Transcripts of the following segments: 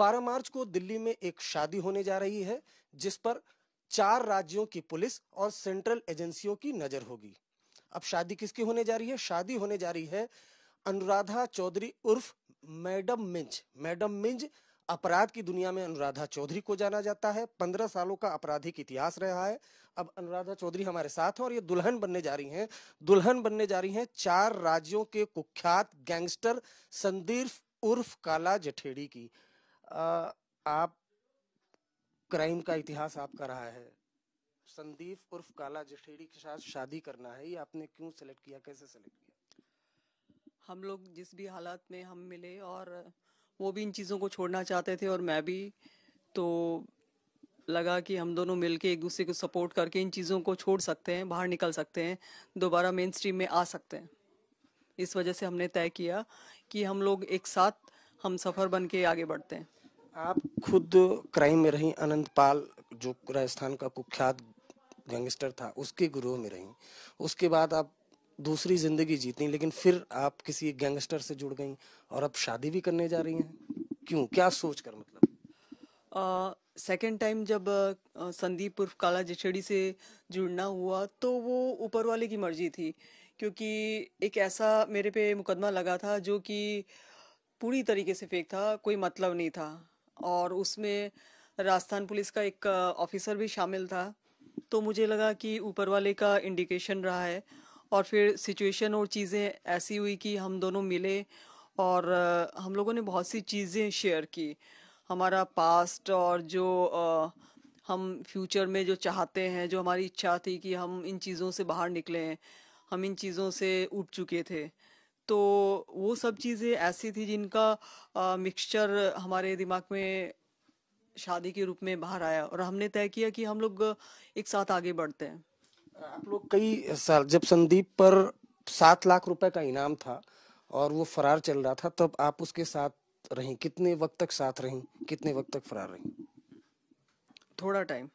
12 मार्च को दिल्ली में एक शादी होने जा रही है जिस पर चार राज्यों की पुलिस और सेंट्रल एजेंसियों की नजर होगी अब शादी किसकी होने जा रही है शादी होने जा रही है अनुराधा चौधरी उर्फ मैडम मिंज मैडम मिंज अपराध की दुनिया में अनुराधा चौधरी को जाना जाता है पंद्रह सालों का आपराधिक इतिहास रहा है अब अनुराधा चौधरी हमारे साथ हैं और ये दुल्हन बनने जा रही हैं दुल्हन बनने जा रही हैं चार राज्यों के कुख्यात गैंगस्टर संदीर्फ उर्फ काला जठेड़ी की आप क्राइम का इतिहास आपका रहा है संदीप उर्फ काला जठेड़ी के साथ शादी करना है ये आपने क्यों सेलेक्ट किया कैसे सेलेक्ट किया हम लोग जिस भी हालात में हम मिले और वो भी इन चीज़ों को छोड़ना चाहते थे और मैं भी तो लगा कि हम दोनों मिलके एक दूसरे को सपोर्ट करके इन चीज़ों को छोड़ सकते हैं बाहर निकल सकते हैं दोबारा मेन स्ट्रीम में आ सकते हैं इस वजह से हमने तय किया कि हम लोग एक साथ हम सफ़र बन के आगे बढ़ते हैं आप खुद क्राइम में रही अनंत पाल जो राजस्थान का कुख्यात गैंगस्टर था उसके गुरुओं में रही उसके बाद आप दूसरी जिंदगी जीती लेकिन फिर आप किसी गैंगस्टर से जुड़ गई और अब शादी भी करने जा रही हैं क्यों क्या सोच कर मतलब सेकेंड टाइम जब संदीप उर्फ काला जिछड़ी से जुड़ना हुआ तो वो ऊपर वाले की मर्जी थी क्योंकि एक ऐसा मेरे पे मुकदमा लगा था जो कि पूरी तरीके से फेक था कोई मतलब नहीं था और उसमें राजस्थान पुलिस का एक ऑफिसर भी शामिल था तो मुझे लगा कि ऊपर वाले का इंडिकेशन रहा है और फिर सिचुएशन और चीज़ें ऐसी हुई कि हम दोनों मिले और हम लोगों ने बहुत सी चीज़ें शेयर की हमारा पास्ट और जो हम फ्यूचर में जो चाहते हैं जो हमारी इच्छा थी कि हम इन चीज़ों से बाहर निकले हैं हम इन चीज़ों से उठ चुके थे तो वो सब चीज़ें ऐसी थी जिनका मिक्सचर हमारे दिमाग में शादी के रूप में बाहर आया और हमने तय किया कि हम लोग एक साथ आगे बढ़ते हैं आप लोग कई साल जब संदीप पर सात लाख रुपए का इनाम था और वो फरार चल रहा था तब आप उसके साथ रहीं कितने वक्त तक साथ रहीं कितने वक्त तक फरार रहीं थोड़ा टाइम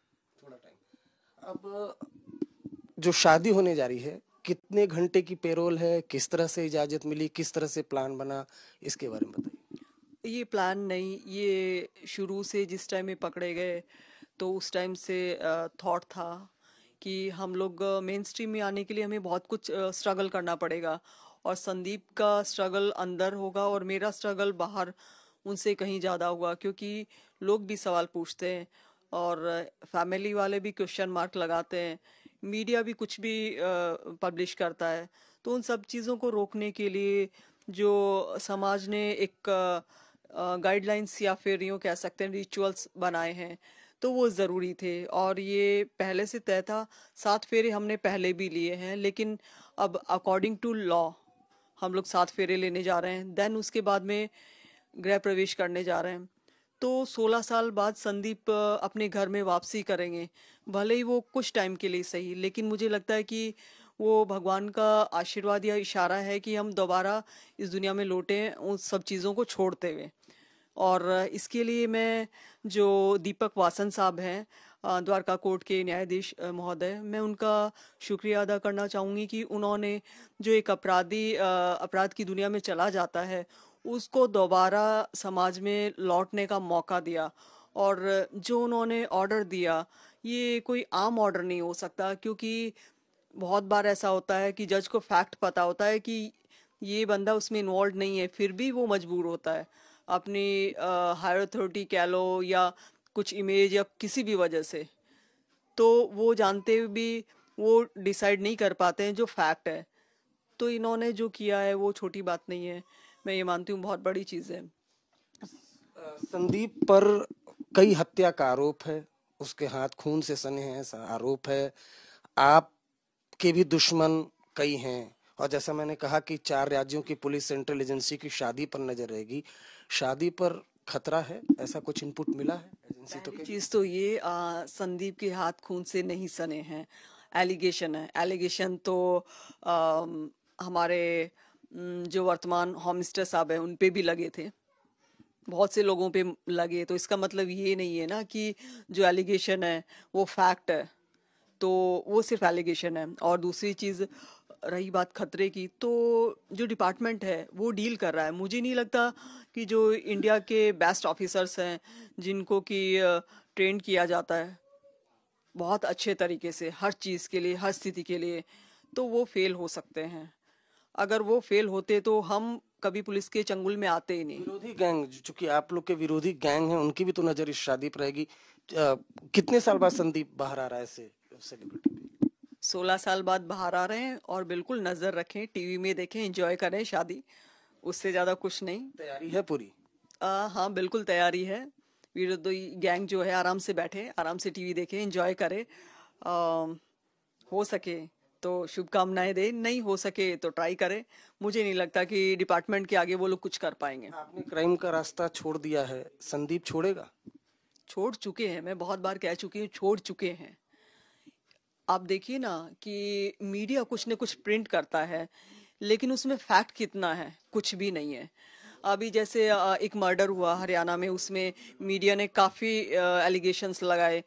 थोड़ा टाइम अब जो शादी होने जा रही है कितने घंटे की पेरोल है किस तरह से इजाजत मिली किस तरह से प्लान बना इसके बारे में बताइए ये प्लान नहीं ये शुरू से जिस टाइम में पकड़े गए तो उस टाइम से थॉट था कि हम लोग मेन स्ट्रीम में आने के लिए हमें बहुत कुछ स्ट्रगल करना पड़ेगा और संदीप का स्ट्रगल अंदर होगा और मेरा स्ट्रगल बाहर उनसे कहीं ज़्यादा होगा क्योंकि लोग भी सवाल पूछते हैं और फैमिली वाले भी क्वेश्चन मार्क लगाते हैं मीडिया भी कुछ भी पब्लिश करता है तो उन सब चीज़ों को रोकने के लिए जो समाज ने एक गाइडलाइंस या फिर यूँ कह सकते हैं रिचुअल्स बनाए हैं तो वो ज़रूरी थे और ये पहले से तय था सात फेरे हमने पहले भी लिए हैं लेकिन अब अकॉर्डिंग टू लॉ हम लोग सात फेरे लेने जा रहे हैं देन उसके बाद में गृह प्रवेश करने जा रहे हैं तो 16 साल बाद संदीप अपने घर में वापसी करेंगे भले ही वो कुछ टाइम के लिए सही लेकिन मुझे लगता है कि वो भगवान का आशीर्वाद या इशारा है कि हम दोबारा इस दुनिया में लौटें उन सब चीज़ों को छोड़ते हुए और इसके लिए मैं जो दीपक वासन साहब हैं द्वारका कोर्ट के न्यायाधीश महोदय मैं उनका शुक्रिया अदा करना चाहूँगी कि उन्होंने जो एक अपराधी अपराध की दुनिया में चला जाता है उसको दोबारा समाज में लौटने का मौका दिया और जो उन्होंने ऑर्डर दिया ये कोई आम ऑर्डर नहीं हो सकता क्योंकि बहुत बार ऐसा होता है कि जज को फैक्ट पता होता है कि ये बंदा उसमें इन्वॉल्व नहीं है फिर भी वो मजबूर होता है अपनी हायर अथॉरिटी कह लो या कुछ इमेज या किसी भी वजह से तो वो जानते हुए भी वो डिसाइड नहीं कर पाते हैं जो फैक्ट है तो इन्होंने जो किया है वो छोटी बात नहीं है मैं ये मानती हूँ बहुत बड़ी चीज़ है संदीप पर कई हत्या का आरोप है उसके हाथ खून से सने हैं ऐसा आरोप है आप के भी दुश्मन कई हैं और जैसा मैंने कहा कि चार राज्यों की पुलिस सेंट्रल एजेंसी की शादी पर नजर रहेगी शादी पर खतरा है ऐसा कुछ इनपुट मिला है एजेंसी तो चीज तो ये आ, संदीप के हाथ खून से नहीं सने हैं एलिगेशन है एलिगेशन तो आ, हमारे जो वर्तमान होम मिनिस्टर साहब हैं उन पे भी लगे थे बहुत से लोगों पे लगे तो इसका मतलब ये नहीं है ना कि जो एलिगेशन है वो फैक्ट है तो वो सिर्फ एलिगेशन है और दूसरी चीज़ रही बात खतरे की तो जो डिपार्टमेंट है वो डील कर रहा है मुझे नहीं लगता कि जो इंडिया के बेस्ट ऑफिसर्स हैं जिनको कि ट्रेन किया जाता है बहुत अच्छे तरीके से हर चीज़ के लिए हर स्थिति के लिए तो वो फेल हो सकते हैं अगर वो फेल होते तो हम कभी पुलिस के चंगुल में आते ही नहीं विरोधी गैंग चूंकि आप लोग के विरोधी गैंग हैं उनकी भी तो नजर इस शादी पर रहेगी कितने साल बाद संदीप बाहर आ रहा है से सेलिब्रिटी सोलह साल बाद बाहर आ रहे हैं और बिल्कुल नजर रखें टीवी में देखें एंजॉय करें शादी उससे ज्यादा कुछ नहीं तैयारी है पूरी आ, हाँ बिल्कुल तैयारी है विरोधी गैंग जो है आराम से बैठे आराम से टीवी देखें एंजॉय करें हो सके तो शुभकामनाएं दें नहीं हो सके तो ट्राई करें मुझे नहीं लगता कि डिपार्टमेंट के आगे वो लोग कुछ कर पाएंगे आपने क्राइम का रास्ता छोड़ दिया है संदीप छोड़ेगा छोड़ चुके हैं मैं बहुत बार कह चुकी हूँ छोड़ चुके हैं आप देखिए ना कि मीडिया कुछ न कुछ प्रिंट करता है लेकिन उसमें फैक्ट कितना है कुछ भी नहीं है अभी जैसे एक मर्डर हुआ हरियाणा में उसमें मीडिया ने काफ़ी एलिगेशंस लगाए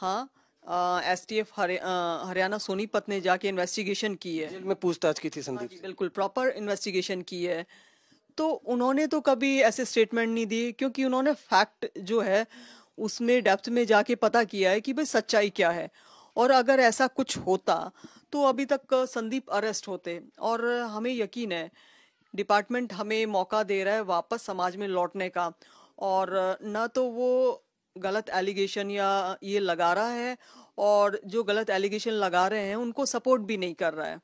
हाँ S T F Haryana Sonipat ने जाके इन्वेस्टिगेशन की है जेल में पूछताछ की थी संदीप हाँ बिल्कुल प्रॉपर इन्वेस्टिगेशन की है तो उन्होंने तो कभी ऐसे स्टेटमेंट नहीं दी क्योंकि उन्होंने फैक्ट जो है उसमें डेप्थ में जाके पता किया है कि भाई सच्चाई क्या है और अगर ऐसा कुछ होता तो अभी तक संदीप अरेस्ट होते और हमें यकीन है डिपार्टमेंट हमें मौका दे रहा है वापस समाज में लौटने का और न तो वो गलत एलिगेशन या ये लगा रहा है और जो गलत एलिगेशन लगा रहे हैं उनको सपोर्ट भी नहीं कर रहा है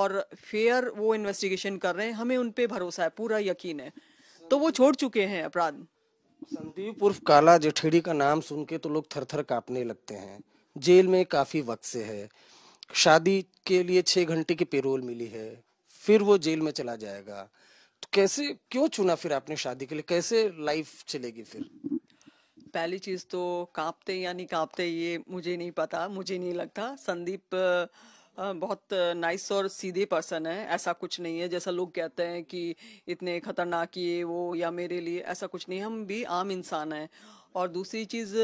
और फेयर वो इन्वेस्टिगेशन कर रहे हैं हमें उन पे भरोसा है पूरा यकीन है तो वो छोड़ चुके हैं अपराध संदीप उर्फ काला जेठेड़ी का नाम सुन के तो लोग थर थर कांपने लगते हैं जेल में काफी वक्त से है शादी के लिए छह घंटे की पेरोल मिली है फिर वो जेल में चला जाएगा तो कैसे क्यों चुना फिर आपने शादी के लिए कैसे लाइफ चलेगी फिर पहली चीज़ तो कांपते या नहीं कांपते ये मुझे नहीं पता मुझे नहीं लगता संदीप बहुत नाइस और सीधे पर्सन है ऐसा कुछ नहीं है जैसा लोग कहते हैं कि इतने खतरनाक ये वो या मेरे लिए ऐसा कुछ नहीं हम भी आम इंसान हैं और दूसरी चीज़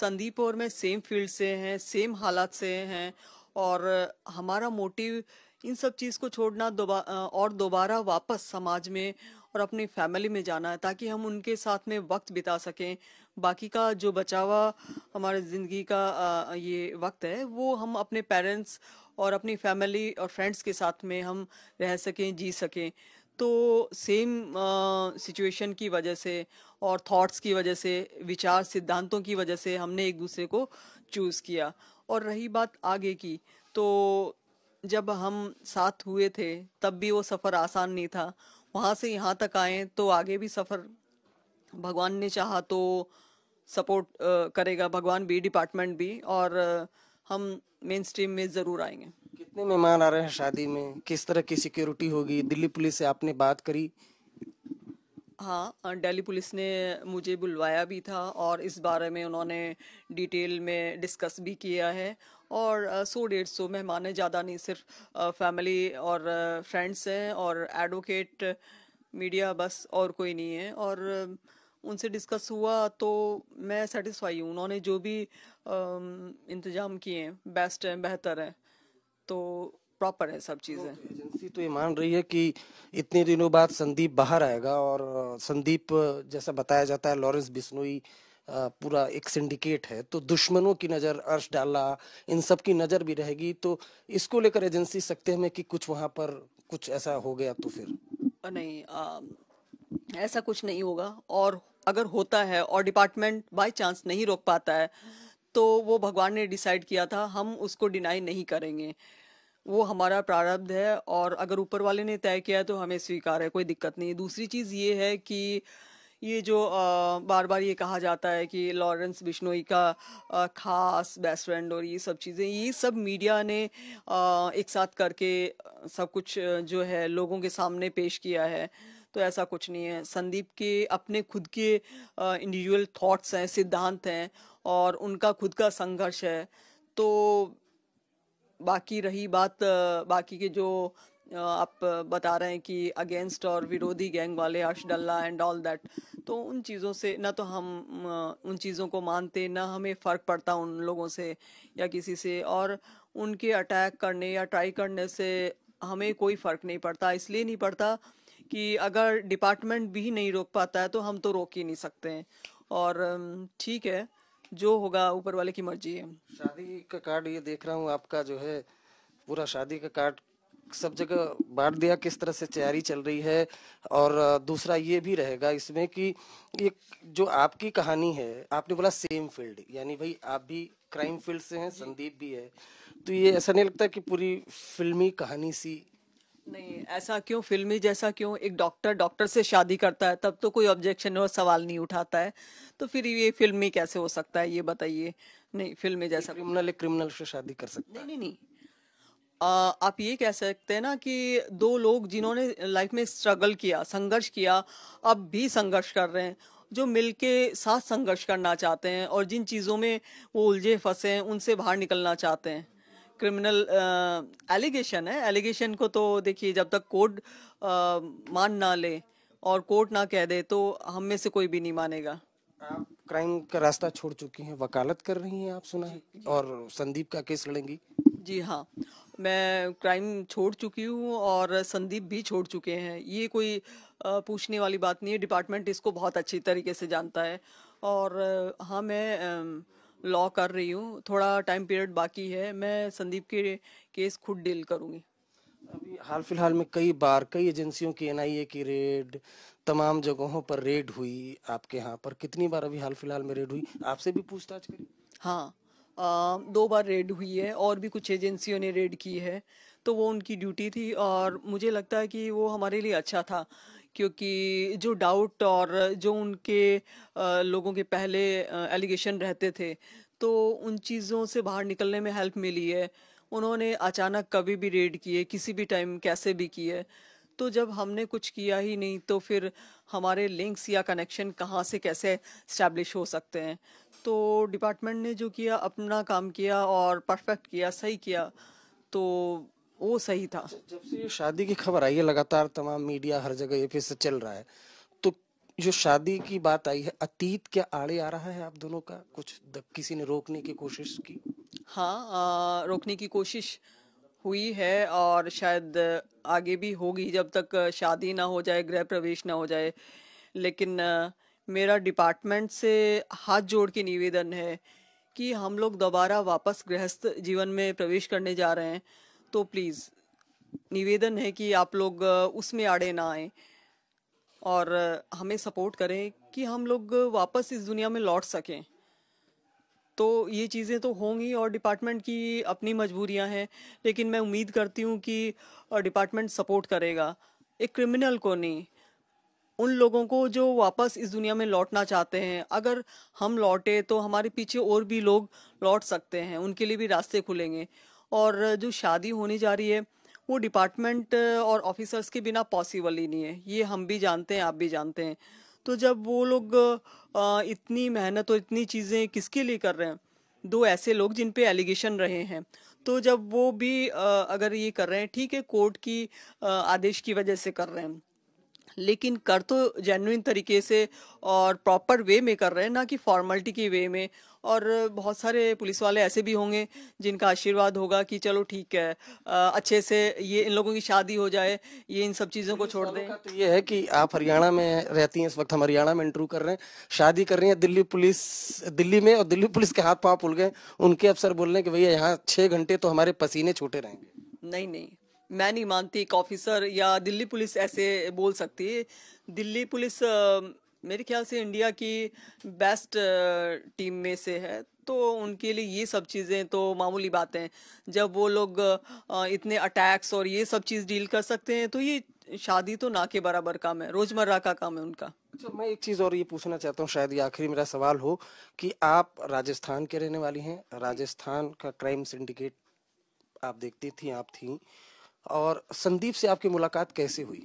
संदीप और मैं सेम फील्ड से हैं सेम हालात से हैं और हमारा मोटिव इन सब चीज़ को छोड़ना दोबा और दोबारा वापस समाज में और अपनी फैमिली में जाना है ताकि हम उनके साथ में वक्त बिता सकें बाकी का जो बचा हुआ हमारे ज़िंदगी का ये वक्त है वो हम अपने पेरेंट्स और अपनी फैमिली और फ्रेंड्स के साथ में हम रह सकें जी सकें तो सेम सिचुएशन की वजह से और थॉट्स की वजह से विचार सिद्धांतों की वजह से हमने एक दूसरे को चूज़ किया और रही बात आगे की तो जब हम साथ हुए थे तब भी वो सफ़र आसान नहीं था वहाँ से यहाँ तक आए तो आगे भी सफ़र भगवान ने चाहा तो सपोर्ट करेगा भगवान भी डिपार्टमेंट भी और हम मेन स्ट्रीम में ज़रूर आएंगे कितने मेहमान आ रहे हैं शादी में किस तरह की सिक्योरिटी होगी दिल्ली पुलिस से आपने बात करी हाँ दिल्ली पुलिस ने मुझे बुलवाया भी था और इस बारे में उन्होंने डिटेल में डिस्कस भी किया है और सौ डेढ़ सौ मेहमान हैं ज़्यादा नहीं सिर्फ फैमिली और फ्रेंड्स हैं और एडवोकेट मीडिया बस और कोई नहीं है और उनसे डिस्कस हुआ तो मैं सेटिस्फाई हूँ उन्होंने जो भी इंतज़ाम किए हैं बेस्ट हैं बेहतर हैं तो प्रॉपर है सब चीज़ें एजेंसी तो, तो ये मान रही है कि इतने दिनों बाद संदीप बाहर आएगा और संदीप जैसा बताया जाता है लॉरेंस बिश्नोई पूरा एक सिंडिकेट है तो दुश्मनों की नज़र अर्श डाला इन सब की नज़र भी रहेगी तो इसको लेकर एजेंसी सकते हैं कि कुछ वहाँ पर कुछ ऐसा हो गया तो फिर नहीं आ, ऐसा कुछ नहीं होगा और अगर होता है और डिपार्टमेंट बाय चांस नहीं रोक पाता है तो वो भगवान ने डिसाइड किया था हम उसको डिनाई नहीं करेंगे वो हमारा प्रारब्ध है और अगर ऊपर वाले ने तय किया है तो हमें स्वीकार है कोई दिक्कत नहीं दूसरी चीज़ ये है कि ये जो आ, बार बार ये कहा जाता है कि लॉरेंस बिश्नोई का आ, खास बेस्ट फ्रेंड और ये सब चीज़ें ये सब मीडिया ने आ, एक साथ करके सब कुछ जो है लोगों के सामने पेश किया है तो ऐसा कुछ नहीं है संदीप के अपने खुद के इंडिविजुअल थॉट्स हैं सिद्धांत हैं और उनका खुद का संघर्ष है तो बाकी रही बात बाकी के जो आप बता रहे हैं कि अगेंस्ट और विरोधी गैंग वाले Harsh Dalla and all that तो उन चीज़ों से ना तो हम उन चीज़ों को मानते ना हमें फ़र्क पड़ता उन लोगों से या किसी से और उनके अटैक करने या ट्राई करने से हमें कोई फ़र्क नहीं पड़ता इसलिए नहीं पड़ता कि अगर डिपार्टमेंट भी नहीं रोक पाता है तो हम तो रोक ही नहीं सकते हैं और ठीक है जो होगा ऊपर वाले की मर्जी है शादी का कार्ड ये देख रहा हूँ आपका जो है पूरा शादी का कार्ड सब जगह बांट दिया किस तरह से तैयारी चल रही है और दूसरा ये भी रहेगा इसमें कि एक जो आपकी कहानी है आपने बोला सेम फील्ड यानी भाई आप भी क्राइम फील्ड से हैं संदीप भी है तो ये ऐसा नहीं लगता कि पूरी फिल्मी कहानी सी नहीं ऐसा क्यों फिल्मी जैसा क्यों एक डॉक्टर डॉक्टर से शादी करता है तब तो कोई ऑब्जेक्शन और सवाल नहीं उठाता है तो फिर ये फिल्मी कैसे हो सकता है ये बताइए नहीं फिल्मी जैसा क्रिमिनल क्रिमिनल से शादी कर सकता नहीं नहीं आ, आप ये कह सकते हैं ना कि दो लोग जिन्होंने लाइफ में स्ट्रगल किया संघर्ष किया अब भी संघर्ष कर रहे हैं जो मिल के साथ संघर्ष करना चाहते हैं और जिन चीज़ों में वो उलझे फंसे हैं उनसे बाहर निकलना चाहते हैं क्रिमिनल एलिगेशन uh, है एलिगेशन को तो देखिए जब तक कोर्ट uh, मान ना ले और कोर्ट ना कह दे तो हम में से कोई भी नहीं मानेगा आप क्राइम का रास्ता छोड़ चुकी हैं वकालत कर रही हैं आप सुना है और संदीप का केस लड़ेंगी जी हाँ मैं क्राइम छोड़ चुकी हूँ और संदीप भी छोड़ चुके हैं ये कोई uh, पूछने वाली बात नहीं है डिपार्टमेंट इसको बहुत अच्छी तरीके से जानता है और हाँ मैं um, लॉ कर रही हूँ थोड़ा टाइम पीरियड बाकी है मैं संदीप के केस खुद डील करूँगी अभी हाल फिलहाल में कई बार कई एजेंसियों की एनआईए की रेड तमाम जगहों पर रेड हुई आपके यहाँ पर कितनी बार अभी हाल फिलहाल में रेड हुई आपसे भी पूछताछ करी हाँ आ, दो बार रेड हुई है और भी कुछ एजेंसियों ने रेड की है तो वो उनकी ड्यूटी थी और मुझे लगता है कि वो हमारे लिए अच्छा था क्योंकि जो डाउट और जो उनके लोगों के पहले एलिगेशन रहते थे तो उन चीज़ों से बाहर निकलने में हेल्प मिली है उन्होंने अचानक कभी भी रेड किए किसी भी टाइम कैसे भी किए तो जब हमने कुछ किया ही नहीं तो फिर हमारे लिंक्स या कनेक्शन कहाँ से कैसे स्टैब्लिश हो सकते हैं तो डिपार्टमेंट ने जो किया अपना काम किया और परफेक्ट किया सही किया तो वो सही था जब से ये शादी की खबर आई है लगातार तमाम मीडिया हर जगह ये फिर से चल रहा है तो जो शादी की बात आई है अतीत क्या आड़े आ रहा है आप दोनों का कुछ किसी ने रोकने की कोशिश की हाँ आ, रोकने की कोशिश हुई है और शायद आगे भी होगी जब तक शादी ना हो जाए गृह प्रवेश ना हो जाए लेकिन मेरा डिपार्टमेंट से हाथ जोड़ के निवेदन है कि हम लोग दोबारा वापस गृहस्थ जीवन में प्रवेश करने जा रहे हैं तो प्लीज़ निवेदन है कि आप लोग उसमें आड़े ना आए और हमें सपोर्ट करें कि हम लोग वापस इस दुनिया में लौट सकें तो ये चीज़ें तो होंगी और डिपार्टमेंट की अपनी मजबूरियां हैं लेकिन मैं उम्मीद करती हूँ कि डिपार्टमेंट सपोर्ट करेगा एक क्रिमिनल को नहीं उन लोगों को जो वापस इस दुनिया में लौटना चाहते हैं अगर हम लौटे तो हमारे पीछे और भी लोग लौट सकते हैं उनके लिए भी रास्ते खुलेंगे और जो शादी होने जा रही है वो डिपार्टमेंट और ऑफिसर्स के बिना पॉसिबल ही नहीं है ये हम भी जानते हैं आप भी जानते हैं तो जब वो लोग इतनी मेहनत और इतनी चीज़ें किसके लिए कर रहे हैं दो ऐसे लोग जिन पे एलिगेशन रहे हैं तो जब वो भी अगर ये कर रहे हैं ठीक है कोर्ट की आदेश की वजह से कर रहे हैं लेकिन कर तो जेन्यून तरीके से और प्रॉपर वे में कर रहे हैं ना कि फॉर्मेलिटी के वे में और बहुत सारे पुलिस वाले ऐसे भी होंगे जिनका आशीर्वाद होगा कि चलो ठीक है अच्छे से ये इन लोगों की शादी हो जाए ये इन सब चीज़ों को छोड़ दें तो ये है कि आप हरियाणा में रहती हैं इस वक्त हम हरियाणा में इंटरव्यू कर रहे हैं शादी कर रही हैं दिल्ली पुलिस दिल्ली में और दिल्ली पुलिस के हाथ पाँव पुल गए उनके अफसर बोल रहे हैं कि भैया यहाँ छः घंटे तो हमारे पसीने छूटे रहेंगे नहीं नहीं मैं नहीं मानती एक ऑफिसर या दिल्ली पुलिस ऐसे बोल सकती दिल्ली पुलिस मेरे ख्याल से इंडिया की बेस्ट टीम में से है तो उनके लिए ये सब चीज़ें तो मामूली बातें हैं जब वो लोग इतने अटैक्स और ये सब चीज़ डील कर सकते हैं तो ये शादी तो ना के बराबर काम है रोजमर्रा का काम है उनका अच्छा मैं एक चीज़ और ये पूछना चाहता हूँ शायद ये आखिरी मेरा सवाल हो कि आप राजस्थान के रहने वाली हैं राजस्थान का क्राइम सिंडिकेट आप देखती थी आप थी और संदीप से आपकी मुलाकात कैसे हुई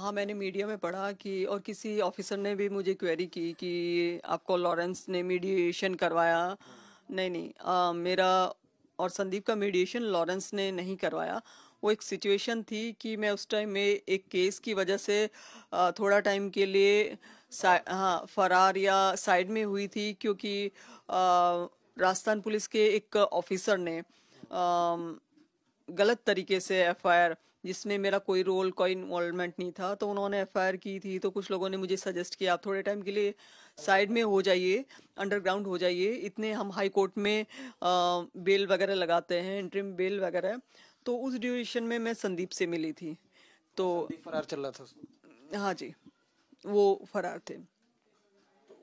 हाँ मैंने मीडिया में पढ़ा कि और किसी ऑफिसर ने भी मुझे क्वेरी की कि आपको लॉरेंस ने मीडिएशन करवाया नहीं नहीं आ, मेरा और संदीप का मीडिएशन लॉरेंस ने नहीं करवाया वो एक सिचुएशन थी कि मैं उस टाइम में एक केस की वजह से आ, थोड़ा टाइम के लिए हाँ फरार या साइड में हुई थी क्योंकि राजस्थान पुलिस के एक ऑफिसर ने आ, गलत तरीके से एफआईआर जिसमें मेरा कोई रोल कोई इन्वॉल्वमेंट नहीं था तो उन्होंने एफ की थी तो कुछ लोगों ने मुझे सजेस्ट किया आप थोड़े टाइम के लिए साइड में हो जाइए अंडरग्राउंड हो जाइए इतने हम हाई कोर्ट में आ, बेल वगैरह लगाते हैं इंट्रीम बेल वगैरह तो उस ड्यूरेशन में मैं संदीप से मिली थी तो फरार चल रहा था हाँ जी वो फरार थे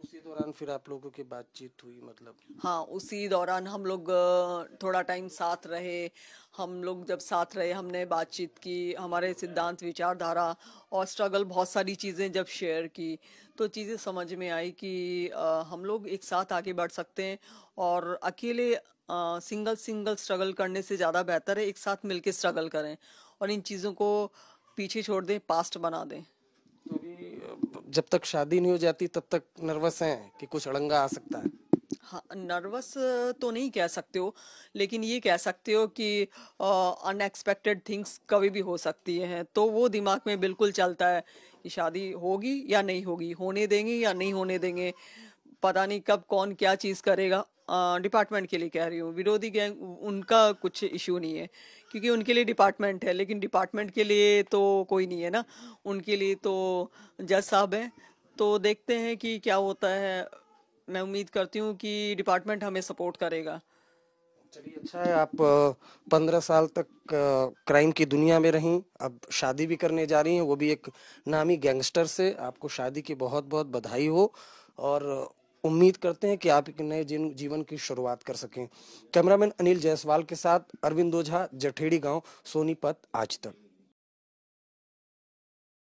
उसी दौरान फिर आप लोगों की बातचीत हुई मतलब हाँ उसी दौरान हम लोग थोड़ा टाइम साथ रहे हम लोग जब साथ रहे हमने बातचीत की हमारे सिद्धांत विचारधारा और स्ट्रगल बहुत सारी चीज़ें जब शेयर की तो चीज़ें समझ में आई कि हम लोग एक साथ आगे बढ़ सकते हैं और अकेले सिंगल सिंगल स्ट्रगल करने से ज़्यादा बेहतर है एक साथ मिलकर स्ट्रगल करें और इन चीज़ों को पीछे छोड़ दें पास्ट बना दें जब तक शादी नहीं हो जाती तब तक नर्वस हैं कि कुछ अड़ंगा आ सकता है हाँ नर्वस तो नहीं कह सकते हो लेकिन ये कह सकते हो कि अनएक्सपेक्टेड थिंग्स कभी भी हो सकती हैं तो वो दिमाग में बिल्कुल चलता है कि शादी होगी या नहीं होगी होने देंगे या नहीं होने देंगे पता नहीं कब कौन क्या चीज़ करेगा डिपार्टमेंट के लिए कह रही हूँ विरोधी गैंग उनका कुछ इशू नहीं है क्योंकि उनके लिए डिपार्टमेंट है लेकिन डिपार्टमेंट के लिए तो कोई नहीं है ना उनके लिए तो जज साहब हैं तो देखते हैं कि क्या होता है मैं उम्मीद करती हूँ कि डिपार्टमेंट हमें सपोर्ट करेगा चलिए अच्छा है आप पंद्रह साल तक क्राइम की दुनिया में रहीं अब शादी भी करने जा रही हैं वो भी एक नामी गैंगस्टर से आपको शादी की बहुत बहुत बधाई हो और उम्मीद करते हैं कि आप एक नए जीवन की शुरुआत कर सकें कैमरामैन अनिल जायसवाल के साथ अरविंद ओझा जठेड़ी गांव सोनीपत आज तक